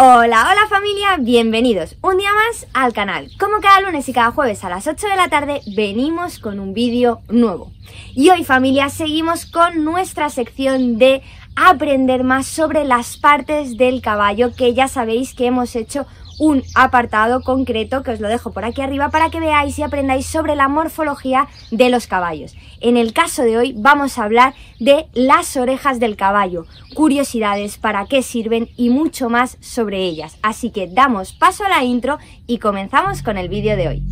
Hola, hola familia, bienvenidos un día más al canal. Como cada lunes y cada jueves a las 8 de la tarde venimos con un vídeo nuevo. Y hoy familia seguimos con nuestra sección de aprender más sobre las partes del caballo que ya sabéis que hemos hecho un apartado concreto que os lo dejo por aquí arriba para que veáis y aprendáis sobre la morfología de los caballos. En el caso de hoy vamos a hablar de las orejas del caballo, curiosidades, para qué sirven y mucho más sobre ellas. Así que damos paso a la intro y comenzamos con el vídeo de hoy.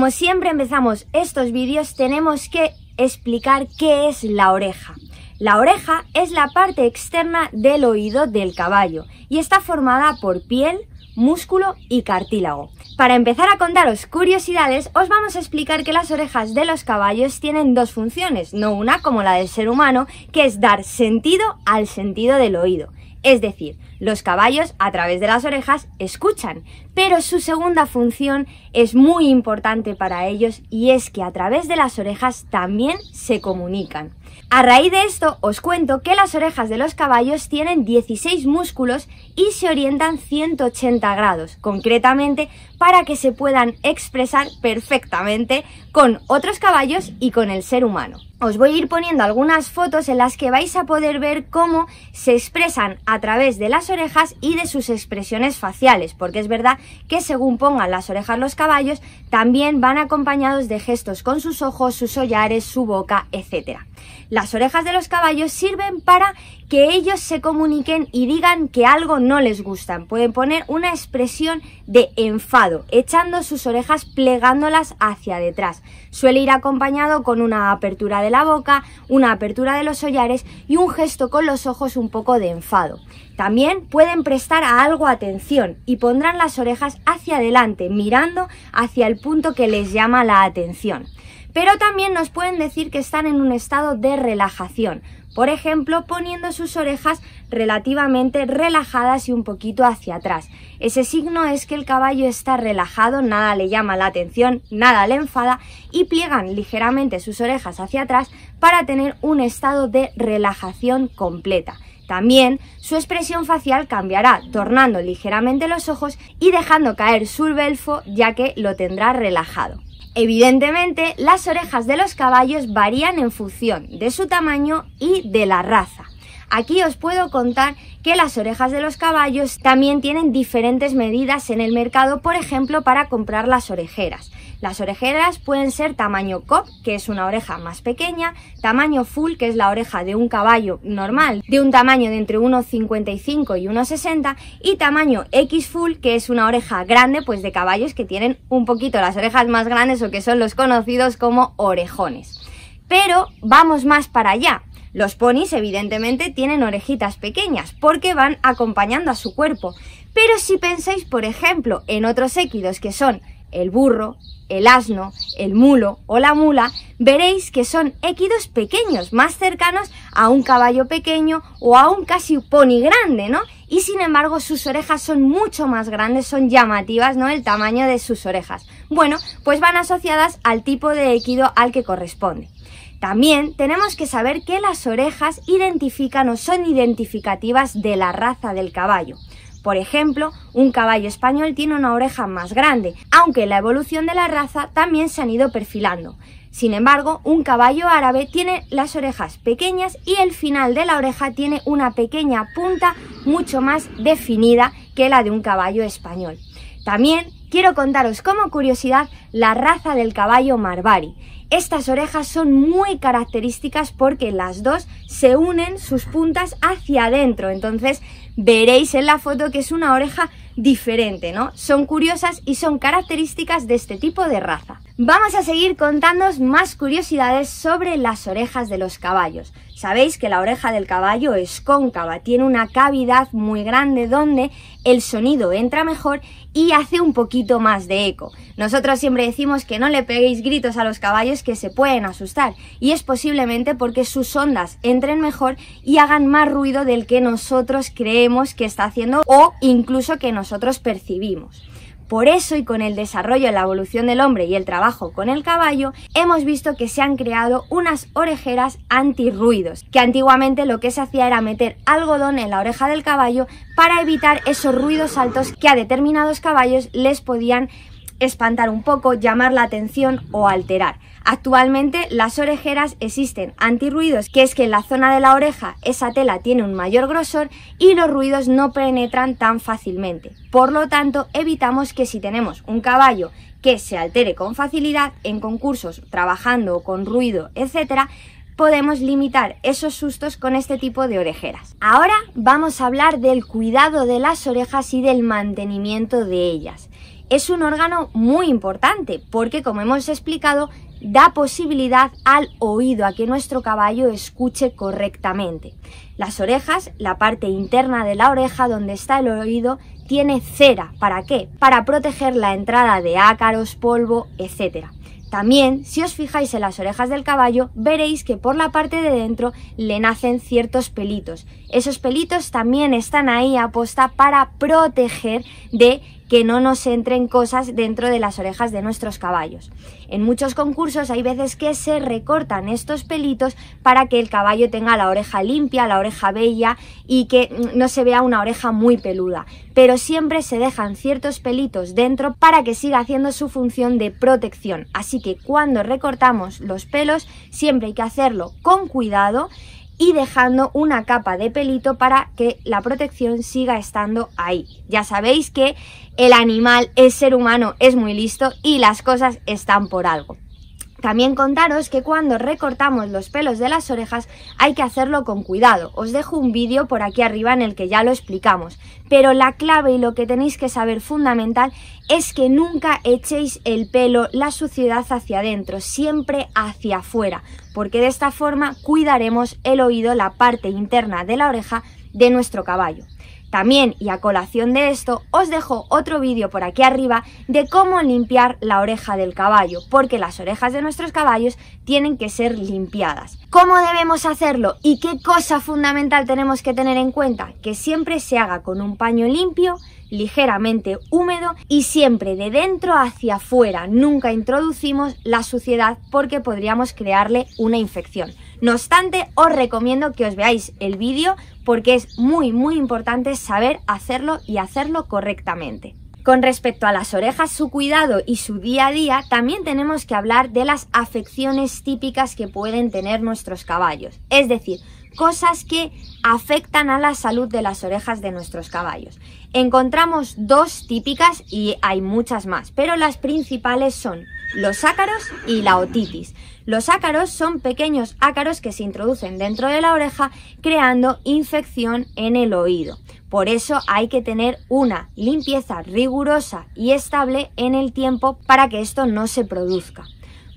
Como siempre empezamos estos vídeos, tenemos que explicar qué es la oreja. La oreja es la parte externa del oído del caballo y está formada por piel, músculo y cartílago. Para empezar a contaros curiosidades, os vamos a explicar que las orejas de los caballos tienen dos funciones, no una como la del ser humano, que es dar sentido al sentido del oído, es decir, los caballos a través de las orejas escuchan, pero su segunda función es muy importante para ellos y es que a través de las orejas también se comunican. A raíz de esto, os cuento que las orejas de los caballos tienen 16 músculos y se orientan 180 grados, concretamente para que se puedan expresar perfectamente con otros caballos y con el ser humano. Os voy a ir poniendo algunas fotos en las que vais a poder ver cómo se expresan a través de las orejas y de sus expresiones faciales, porque es verdad que según pongan las orejas los caballos, también van acompañados de gestos con sus ojos, sus ollares, su boca, etc. Las orejas de los caballos sirven para que ellos se comuniquen y digan que algo no les gusta. Pueden poner una expresión de enfado, echando sus orejas plegándolas hacia detrás. Suele ir acompañado con una apertura de la boca, una apertura de los hollares y un gesto con los ojos un poco de enfado. También pueden prestar a algo atención y pondrán las orejas hacia adelante, mirando hacia el punto que les llama la atención pero también nos pueden decir que están en un estado de relajación, por ejemplo, poniendo sus orejas relativamente relajadas y un poquito hacia atrás. Ese signo es que el caballo está relajado, nada le llama la atención, nada le enfada y pliegan ligeramente sus orejas hacia atrás para tener un estado de relajación completa. También su expresión facial cambiará, tornando ligeramente los ojos y dejando caer su belfo ya que lo tendrá relajado. Evidentemente, las orejas de los caballos varían en función de su tamaño y de la raza. Aquí os puedo contar que las orejas de los caballos también tienen diferentes medidas en el mercado, por ejemplo, para comprar las orejeras. Las orejeras pueden ser tamaño cop, que es una oreja más pequeña, tamaño full, que es la oreja de un caballo normal, de un tamaño de entre 1,55 y 1,60, y tamaño X full, que es una oreja grande, pues de caballos que tienen un poquito las orejas más grandes o que son los conocidos como orejones. Pero vamos más para allá. Los ponis evidentemente tienen orejitas pequeñas porque van acompañando a su cuerpo. Pero si pensáis, por ejemplo, en otros équidos que son el burro, el asno, el mulo o la mula, veréis que son équidos pequeños, más cercanos a un caballo pequeño o a un casi pony grande, ¿no? Y sin embargo sus orejas son mucho más grandes, son llamativas, ¿no? El tamaño de sus orejas. Bueno, pues van asociadas al tipo de equido al que corresponde. También tenemos que saber que las orejas identifican o son identificativas de la raza del caballo. Por ejemplo, un caballo español tiene una oreja más grande, aunque la evolución de la raza también se han ido perfilando. Sin embargo, un caballo árabe tiene las orejas pequeñas y el final de la oreja tiene una pequeña punta mucho más definida que la de un caballo español. También quiero contaros como curiosidad la raza del caballo Marbari. Estas orejas son muy características porque las dos se unen sus puntas hacia adentro, entonces veréis en la foto que es una oreja diferente, ¿no? Son curiosas y son características de este tipo de raza. Vamos a seguir contándoos más curiosidades sobre las orejas de los caballos. Sabéis que la oreja del caballo es cóncava, tiene una cavidad muy grande donde el sonido entra mejor y hace un poquito más de eco. Nosotros siempre decimos que no le peguéis gritos a los caballos que se pueden asustar y es posiblemente porque sus ondas entren mejor y hagan más ruido del que nosotros creemos que está haciendo o incluso que nosotros percibimos. Por eso y con el desarrollo, la evolución del hombre y el trabajo con el caballo, hemos visto que se han creado unas orejeras antirruidos, que antiguamente lo que se hacía era meter algodón en la oreja del caballo para evitar esos ruidos altos que a determinados caballos les podían espantar un poco, llamar la atención o alterar. Actualmente las orejeras existen antirruidos, que es que en la zona de la oreja esa tela tiene un mayor grosor y los ruidos no penetran tan fácilmente. Por lo tanto, evitamos que si tenemos un caballo que se altere con facilidad en concursos, trabajando con ruido, etcétera, podemos limitar esos sustos con este tipo de orejeras. Ahora vamos a hablar del cuidado de las orejas y del mantenimiento de ellas es un órgano muy importante porque, como hemos explicado, da posibilidad al oído a que nuestro caballo escuche correctamente. Las orejas, la parte interna de la oreja donde está el oído, tiene cera. ¿Para qué? Para proteger la entrada de ácaros, polvo, etc. También, si os fijáis en las orejas del caballo, veréis que por la parte de dentro le nacen ciertos pelitos. Esos pelitos también están ahí a posta para proteger de que no nos entren cosas dentro de las orejas de nuestros caballos. En muchos concursos hay veces que se recortan estos pelitos para que el caballo tenga la oreja limpia, la oreja bella y que mm, no se vea una oreja muy peluda. Pero siempre se dejan ciertos pelitos dentro para que siga haciendo su función de protección. Así que cuando recortamos los pelos siempre hay que hacerlo con cuidado y dejando una capa de pelito para que la protección siga estando ahí. Ya sabéis que el animal, el ser humano es muy listo y las cosas están por algo. También contaros que cuando recortamos los pelos de las orejas hay que hacerlo con cuidado. Os dejo un vídeo por aquí arriba en el que ya lo explicamos. Pero la clave y lo que tenéis que saber fundamental es que nunca echéis el pelo, la suciedad hacia adentro, siempre hacia afuera, porque de esta forma cuidaremos el oído, la parte interna de la oreja de nuestro caballo. También, y a colación de esto, os dejo otro vídeo por aquí arriba de cómo limpiar la oreja del caballo, porque las orejas de nuestros caballos tienen que ser limpiadas. ¿Cómo debemos hacerlo y qué cosa fundamental tenemos que tener en cuenta? Que siempre se haga con un paño limpio, ligeramente húmedo y siempre de dentro hacia afuera. Nunca introducimos la suciedad porque podríamos crearle una infección. No obstante, os recomiendo que os veáis el vídeo porque es muy muy importante saber hacerlo y hacerlo correctamente. Con respecto a las orejas, su cuidado y su día a día, también tenemos que hablar de las afecciones típicas que pueden tener nuestros caballos, es decir, cosas que afectan a la salud de las orejas de nuestros caballos. Encontramos dos típicas y hay muchas más, pero las principales son los ácaros y la otitis. Los ácaros son pequeños ácaros que se introducen dentro de la oreja creando infección en el oído. Por eso hay que tener una limpieza rigurosa y estable en el tiempo para que esto no se produzca.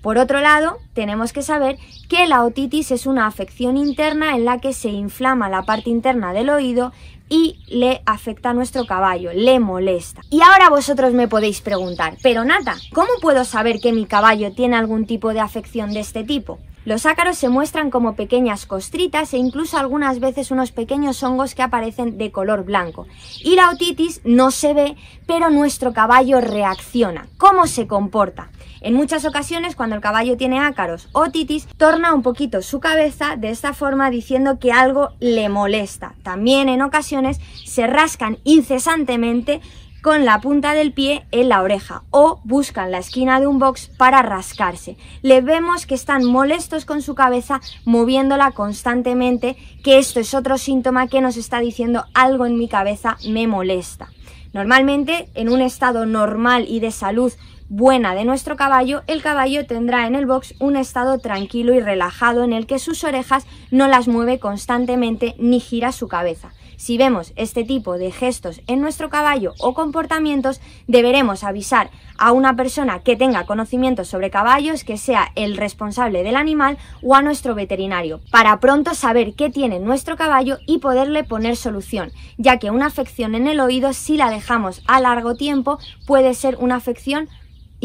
Por otro lado, tenemos que saber que la otitis es una afección interna en la que se inflama la parte interna del oído y le afecta a nuestro caballo, le molesta. Y ahora vosotros me podéis preguntar, pero Nata, ¿cómo puedo saber que mi caballo tiene algún tipo de afección de este tipo? Los ácaros se muestran como pequeñas costritas e incluso algunas veces unos pequeños hongos que aparecen de color blanco. Y la otitis no se ve, pero nuestro caballo reacciona. ¿Cómo se comporta? En muchas ocasiones, cuando el caballo tiene ácaros o titis, torna un poquito su cabeza de esta forma diciendo que algo le molesta. También en ocasiones se rascan incesantemente con la punta del pie en la oreja o buscan la esquina de un box para rascarse. Le vemos que están molestos con su cabeza moviéndola constantemente, que esto es otro síntoma que nos está diciendo algo en mi cabeza me molesta. Normalmente en un estado normal y de salud buena de nuestro caballo, el caballo tendrá en el box un estado tranquilo y relajado en el que sus orejas no las mueve constantemente ni gira su cabeza. Si vemos este tipo de gestos en nuestro caballo o comportamientos, deberemos avisar a una persona que tenga conocimiento sobre caballos, que sea el responsable del animal o a nuestro veterinario, para pronto saber qué tiene nuestro caballo y poderle poner solución, ya que una afección en el oído, si la dejamos a largo tiempo, puede ser una afección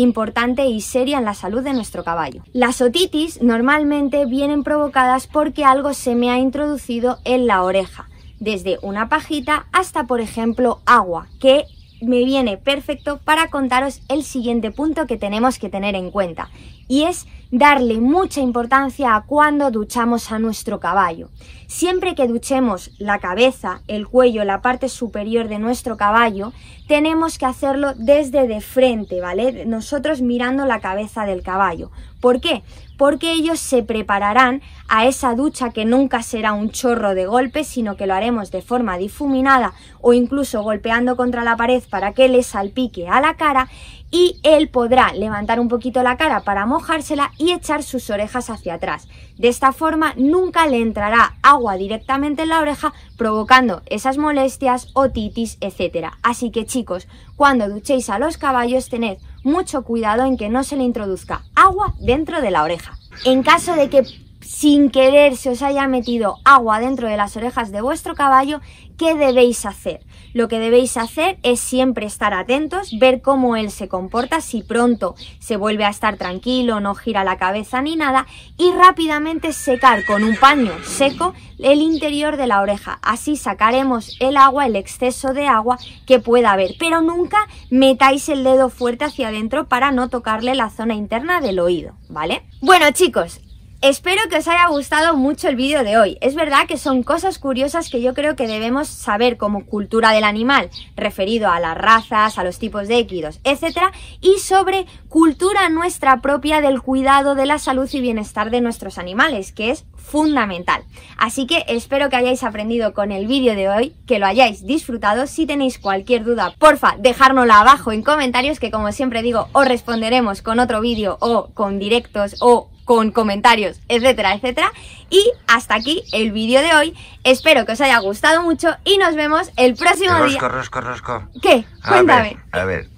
importante y seria en la salud de nuestro caballo. Las otitis normalmente vienen provocadas porque algo se me ha introducido en la oreja, desde una pajita hasta por ejemplo agua, que me viene perfecto para contaros el siguiente punto que tenemos que tener en cuenta y es darle mucha importancia a cuando duchamos a nuestro caballo. Siempre que duchemos la cabeza, el cuello, la parte superior de nuestro caballo, tenemos que hacerlo desde de frente, ¿vale? Nosotros mirando la cabeza del caballo. ¿Por qué? Porque ellos se prepararán a esa ducha que nunca será un chorro de golpe, sino que lo haremos de forma difuminada o incluso golpeando contra la pared para que le salpique a la cara y él podrá levantar un poquito la cara para mojársela y echar sus orejas hacia atrás. De esta forma nunca le entrará agua directamente en la oreja provocando esas molestias, otitis, etc. Así que chicos, cuando duchéis a los caballos tened mucho cuidado en que no se le introduzca agua dentro de la oreja. En caso de que sin querer se os haya metido agua dentro de las orejas de vuestro caballo, ¿qué debéis hacer? Lo que debéis hacer es siempre estar atentos, ver cómo él se comporta, si pronto se vuelve a estar tranquilo, no gira la cabeza ni nada, y rápidamente secar con un paño seco el interior de la oreja. Así sacaremos el agua, el exceso de agua que pueda haber. Pero nunca metáis el dedo fuerte hacia adentro para no tocarle la zona interna del oído, ¿vale? Bueno chicos, Espero que os haya gustado mucho el vídeo de hoy. Es verdad que son cosas curiosas que yo creo que debemos saber como cultura del animal, referido a las razas, a los tipos de equidos, etc. Y sobre cultura nuestra propia del cuidado de la salud y bienestar de nuestros animales, que es fundamental. Así que espero que hayáis aprendido con el vídeo de hoy, que lo hayáis disfrutado. Si tenéis cualquier duda, porfa, dejárnosla abajo en comentarios, que como siempre digo, os responderemos con otro vídeo o con directos o con comentarios, etcétera, etcétera. Y hasta aquí el vídeo de hoy. Espero que os haya gustado mucho y nos vemos el próximo día. Rosco, rosco, ¿Qué? Cuéntame. a ver.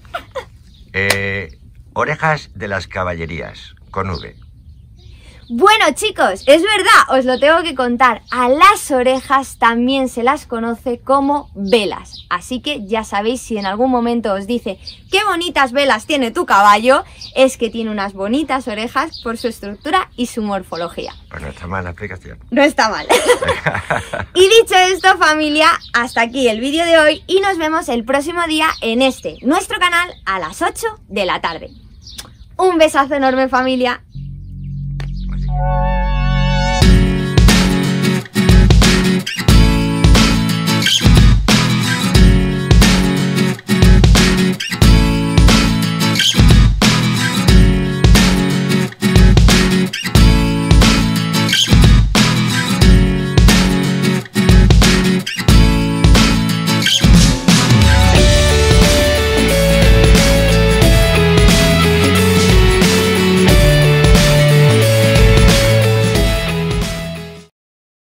Eh, orejas de las caballerías, con V. Bueno chicos, es verdad, os lo tengo que contar, a las orejas también se las conoce como velas, así que ya sabéis si en algún momento os dice qué bonitas velas tiene tu caballo, es que tiene unas bonitas orejas por su estructura y su morfología. Pues no está mal la explicación. No está mal. y dicho esto familia, hasta aquí el vídeo de hoy y nos vemos el próximo día en este, nuestro canal, a las 8 de la tarde. Un besazo enorme familia Thank you.